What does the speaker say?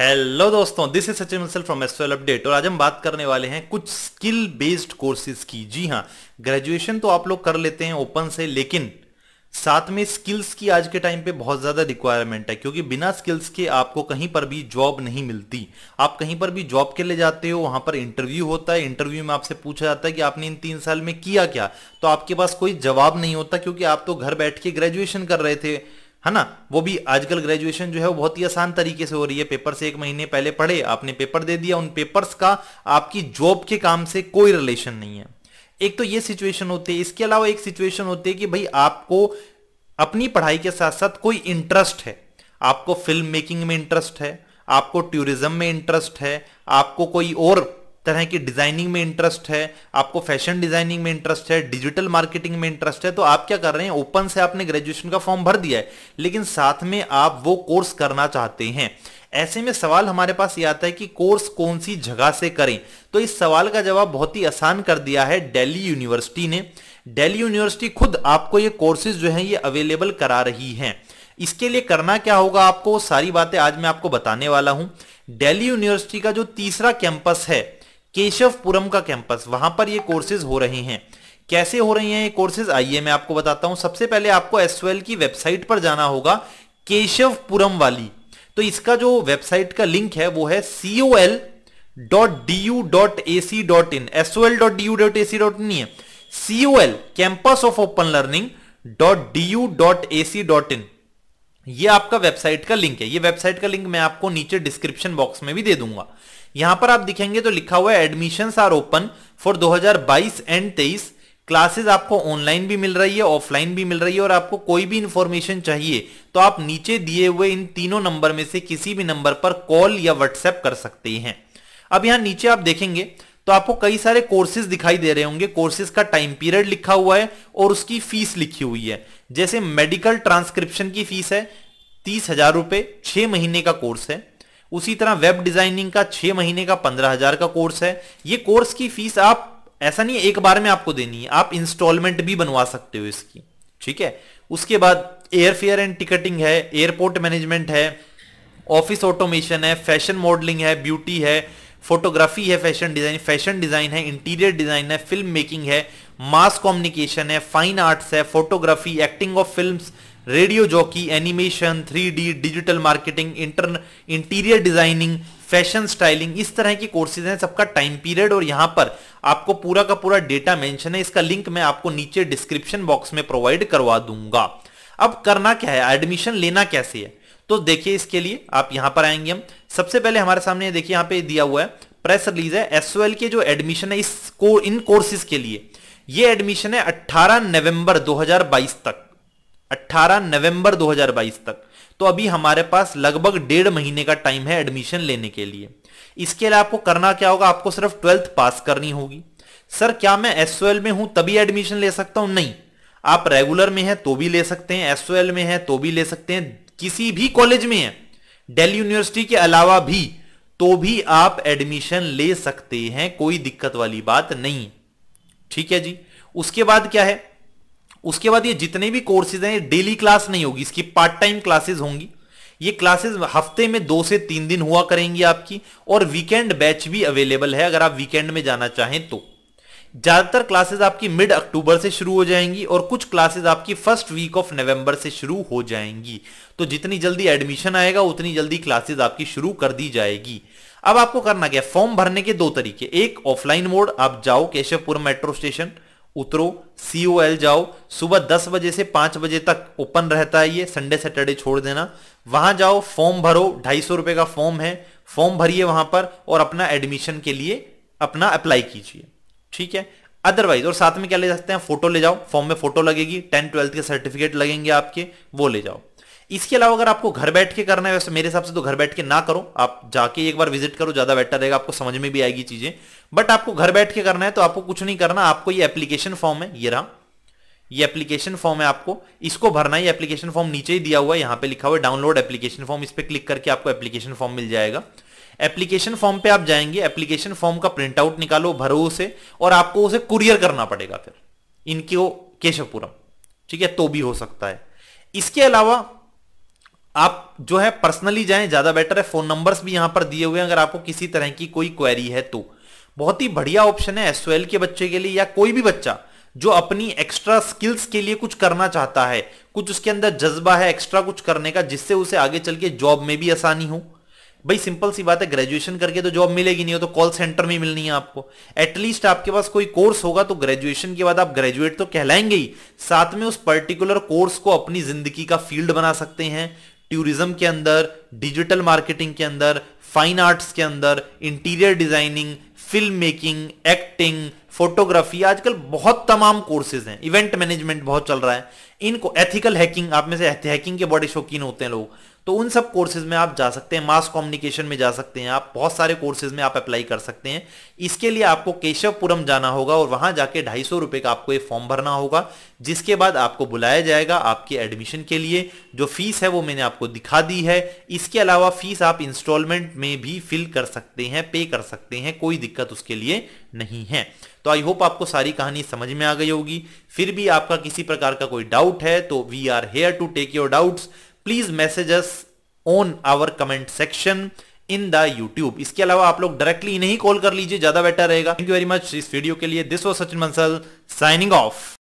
hello दोस्तों this is Sachin Misal from एसवेल update और आज हम बात करने वाले हैं कुछ स्किल बेस्ड कोर्सेज की जी हाँ ग्रेजुएशन तो आप लोग कर लेते हैं ओपन से लेकिन साथ में स्किल्स की आज के टाइम पे बहुत ज़्यादा रिक्वायरमेंट है क्योंकि बिना स्किल्स के आपको कहीं पर भी जॉब नहीं मिलती आप कहीं पर भी जॉब के लिए जाते हो वहां पर इंटरव्यू होता है इंटरव्यू में आपसे पूछा जाता है कि आपने इन तीन साल में किया क्या तो आपके पास कोई जवाब नहीं होता क्योंकि आप तो घर बैठ के ग्रेजुएशन कर रहे थे है ना वो भी आजकल ग्रेजुएशन जो है वो बहुत ही आसान तरीके से हो रही है पेपर से एक महीने पहले पढ़े आपने पेपर दे दिया उन पेपर्स का आपकी जॉब के काम से कोई रिलेशन नहीं है एक तो ये सिचुएशन होती है इसके अलावा एक सिचुएशन होती है कि भाई आपको अपनी पढ़ाई के साथ साथ कोई इंटरेस्ट है आपको फिल्म मेकिंग में इंटरेस्ट है आपको टूरिज्म में इंटरेस्ट है आपको कोई और तरह की डिजाइनिंग में इंटरेस्ट है आपको फैशन डिजाइनिंग में इंटरेस्ट है डिजिटल मार्केटिंग में इंटरेस्ट है तो आप क्या कर रहे हैं ओपन से आपने ग्रेजुएशन का फॉर्म भर दिया है लेकिन साथ में आप वो कोर्स करना चाहते हैं ऐसे में सवाल हमारे पास ये आता है कि कोर्स कौन सी जगह से करें तो इस सवाल का जवाब बहुत ही आसान कर दिया है दिल्ली यूनिवर्सिटी ने दिल्ली यूनिवर्सिटी खुद आपको ये कोर्सेज जो है ये अवेलेबल करा रही है इसके लिए करना क्या होगा आपको सारी बातें आज मैं आपको बताने वाला हूं दिल्ली यूनिवर्सिटी का जो तीसरा कैंपस है केशवपुरम का कैंपस वहां पर ये कोर्सेज हो रहे हैं कैसे हो रही हैं ये कोर्सेज आइए मैं आपको बताता हूं सबसे पहले आपको एस की वेबसाइट पर जाना होगा केशवपुरम वाली तो इसका जो वेबसाइट का लिंक है वो है C O L dot D U dot A C dot in S O L dot D U dot A C dot in C O L campus of open learning dot D U dot A C dot in ये आपका website का link है ये website का link मैं आपको नीचे description box में भी दे दूंगा यहां पर आप दिखेंगे तो लिखा हुआ है admission are open for 2022 and 23 classes आपको ऑनलाइन भी मिल रही है ऑफलाइन भी मिल रही है और आपको कोई भी इंफॉर्मेशन चाहिए तो आप नीचे दिए हुए इन तीनों नंबर में से किसी भी नंबर पर कॉल या व्हाट्सएप कर सकते हैं अब यहां नीचे आप देखेंगे तो आपको कई सारे कोर्सेज दिखाई दे रहे होंगे कोर्सेज का टाइम पीरियड लिखा हुआ है और उसकी फीस लिखी हुई है जैसे मेडिकल ट्रांसक्रिप्शन की फीस है तीस हजार रुपये छः महीने का कोर्स है उसी तरह वेब डिजाइनिंग का छः महीने का पंद्रह हजार का कोर्स है ये कोर्स की फीस आप ऐसा नहीं है एक बार में आपको देनी है आप इंस्टॉलमेंट भी बनवा सकते हो इसकी ठीक है उसके बाद एयरफेयर एंड टिकटिंग है एयरपोर्ट मैनेजमेंट है ऑफिस ऑटोमेशन है फैशन मॉडलिंग है ब्यूटी है फोटोग्राफी है फैशन डिजाइन फैशन डिजाइन है इंटीरियर डिजाइन है फिल्म मेकिंग है मास कम्युनिकेशन है फाइन आर्ट्स है photography acting of film radio jockey animation three D digital marketing inter interior designing fashion styling इस तरह की कोर्सेज हैं सबका टाइम पीरियड और यहां पर आपको पूरा का पूरा डेटा मेंशन है इसका लिंक मैं आपको नीचे डिस्क्रिप्शन बॉक्स में प्रोवाइड करवा दूंगा अब करना क्या है एडमिशन लेना कैसे है तो देखिए इसके लिए आप यहां पर आएंगे हम सबसे पहले हमारे सामने देखिए यहां पे दिया हुआ है प्रेस रिलीज है एस के जो एडमिशन है इस को, इन कोर्सेज के लिए ये एडमिशन है 18 नवंबर 2022 तक 18 नवंबर 2022 तक तो अभी हमारे पास लगभग डेढ़ महीने का टाइम है एडमिशन लेने के लिए इसके लिए आपको करना क्या होगा आपको सिर्फ ट्वेल्थ पास करनी होगी सर क्या मैं एस में हूं तभी एडमिशन ले सकता हूं नहीं आप रेगुलर में है तो भी ले सकते हैं एसओएल में है तो भी ले सकते हैं किसी भी कॉलेज में है डेली यूनिवर्सिटी के अलावा भी तो भी आप एडमिशन ले सकते हैं कोई दिक्कत वाली बात नहीं ठीक है जी उसके बाद क्या है उसके बाद ये जितने भी कोर्सेज हैं डेली क्लास नहीं होगी इसकी पार्ट टाइम क्लासेस होंगी ये क्लासेस हफ्ते में दो से तीन दिन हुआ करेंगी आपकी और वीकेंड बैच भी अवेलेबल है अगर आप वीकेंड में जाना चाहें तो ज्यादातर क्लासेस आपकी मिड अक्टूबर से शुरू हो जाएंगी और कुछ क्लासेस आपकी फर्स्ट वीक ऑफ नवंबर से शुरू हो जाएंगी तो जितनी जल्दी एडमिशन आएगा उतनी जल्दी क्लासेस आपकी शुरू कर दी जाएगी अब आपको करना क्या फॉर्म भरने के दो तरीके एक ऑफलाइन मोड आप जाओ केशवपुर मेट्रो स्टेशन उतरो सीओएल जाओ सुबह दस बजे से पांच बजे तक ओपन रहता है ये संडे सैटरडे छोड़ देना वहां जाओ फॉर्म भरो ढाई सौ रुपए का फॉर्म है फॉर्म भरिए वहां पर और अपना एडमिशन के लिए अपना अप्लाई कीजिए ठीक है अदरवाइज और साथ में क्या ले सकते हैं फोटो ले जाओ फॉर्म में फोटो लगेगी टेंथ ट्वेल्थ के सर्टिफिकेट लगेंगे आपके वो ले जाओ इसके अलावा अगर आपको घर बैठ के करना है वैसे मेरे हिसाब से तो घर बैठ के ना करो आप जाके एक बार विजिट करो ज्यादा बेटर रहेगा आपको समझ में भी आएगी चीजें बट आपको घर बैठ के करना है तो आपको कुछ नहीं करना आपको ये एप्लीकेशन फॉर्म है ये रहा ये एप्लीकेशन फॉर्म है आपको इसको भरना है एप्लीकेशन फॉर्म नीचे ही दिया हुआ है यहाँ पे लिखा हुआ है डाउनलोड एप्लीकेशन फॉर्म इस पर क्लिक करके आपको एप्लीकेशन फॉर्म मिल जाएगा एप्लीकेशन फॉर्म पे आप जाएंगे एप्लीकेशन फॉर्म का प्रिंटआउट निकालो भरो उसे और आपको उसे कुरियर करना पड़ेगा फिर इनके केशवपुरम ठीक है तो भी हो सकता है इसके अलावा आप जो है पर्सनली जाएं ज्यादा बेटर है फोन नंबर्स भी यहां पर दिए हुए हैं अगर आपको किसी तरह की कोई क्वेरी है तो बहुत ही बढ़िया ऑप्शन है एसओएल के बच्चे के लिए या कोई भी बच्चा जो अपनी एक्स्ट्रा स्किल्स के लिए कुछ करना चाहता है कुछ उसके अंदर जज्बा है एक्स्ट्रा कुछ करने का जिससे उसे आगे चल के जॉब में भी आसानी हो भाई सिंपल सी बात है ग्रेजुएशन करके तो जॉब मिलेगी नहीं हो तो कॉल सेंटर में मिलनी है आपको एटलीस्ट आपके पास कोई कोर्स होगा तो ग्रेजुएशन के बाद आप ग्रेजुएट तो कहलाएंगे ही साथ में उस पर्टिकुलर कोर्स को अपनी जिंदगी का फील्ड बना सकते हैं टूरिज्म के अंदर डिजिटल मार्केटिंग के अंदर फाइन आर्ट्स के अंदर interior designing film making acting photography आजकल बहुत तमाम कोर्सेज हैं इवेंट मैनेजमेंट बहुत चल रहा है इनको एथिकल हैकिंग आप में से हैकिंग के बड़े शौकीन होते हैं लोग तो उन सब कोर्सेज में आप जा सकते हैं मास कम्युनिकेशन में जा सकते हैं आप बहुत सारे कोर्सेज में आप अप्लाई कर सकते हैं इसके लिए आपको केशवपुरम जाना होगा और वहां जाके ढाई सौ रुपये का आपको ये फॉर्म भरना होगा जिसके बाद आपको बुलाया जाएगा आपके एडमिशन के लिए जो फीस है वो मैंने आपको दिखा दी है इसके अलावा फीस आप इंस्टॉलमेंट में भी फिल कर सकते हैं पे कर सकते हैं कोई दिक्कत उसके लिए नहीं है तो आई होप आपको सारी कहानी समझ में आ गई होगी फिर भी आपका किसी प्रकार का कोई डाउट है तो we are here to take your doubts please messages on our comment section in the YouTube इसके अलावा आप लोग डायरेक्टली इन्हें कॉल कर लीजिए ज्यादा बेटर रहेगा थैंक यू वेरी मच इस वीडियो के लिए this was Sachin Bansal signing of